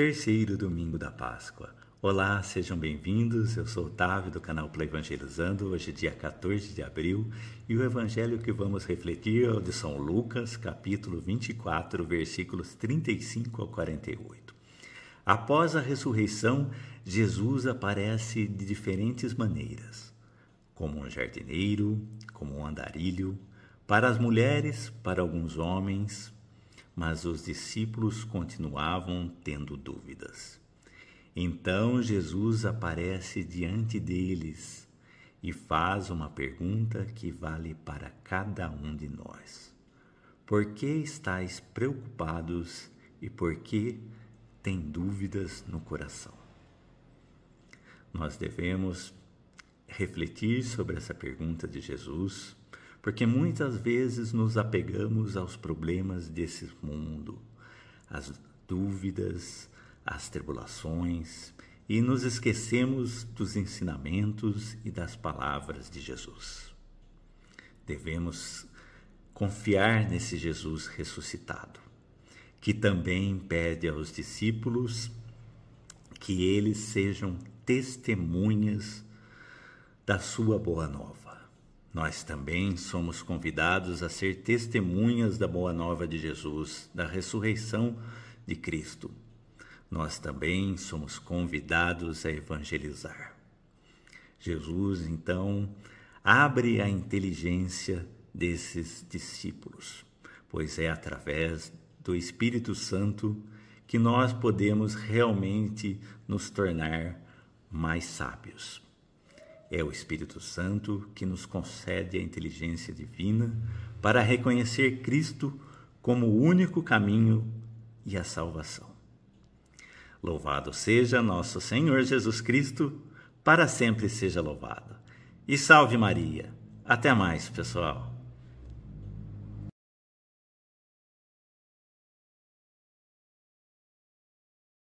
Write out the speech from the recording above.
Terceiro domingo da Páscoa. Olá, sejam bem-vindos. Eu sou Otávio do canal Play Evangelizando. Hoje é dia 14 de abril e o evangelho que vamos refletir é o de São Lucas, capítulo 24, versículos 35 a 48. Após a ressurreição, Jesus aparece de diferentes maneiras: como um jardineiro, como um andarilho, para as mulheres, para alguns homens, mas os discípulos continuavam tendo dúvidas. Então Jesus aparece diante deles e faz uma pergunta que vale para cada um de nós. Por que estáis preocupados e por que tem dúvidas no coração? Nós devemos refletir sobre essa pergunta de Jesus porque muitas vezes nos apegamos aos problemas desse mundo, às dúvidas, às tribulações e nos esquecemos dos ensinamentos e das palavras de Jesus. Devemos confiar nesse Jesus ressuscitado, que também pede aos discípulos que eles sejam testemunhas da sua boa nova. Nós também somos convidados a ser testemunhas da Boa Nova de Jesus, da ressurreição de Cristo. Nós também somos convidados a evangelizar. Jesus, então, abre a inteligência desses discípulos, pois é através do Espírito Santo que nós podemos realmente nos tornar mais sábios. É o Espírito Santo que nos concede a inteligência divina para reconhecer Cristo como o único caminho e a salvação. Louvado seja nosso Senhor Jesus Cristo, para sempre seja louvado. E salve Maria! Até mais, pessoal!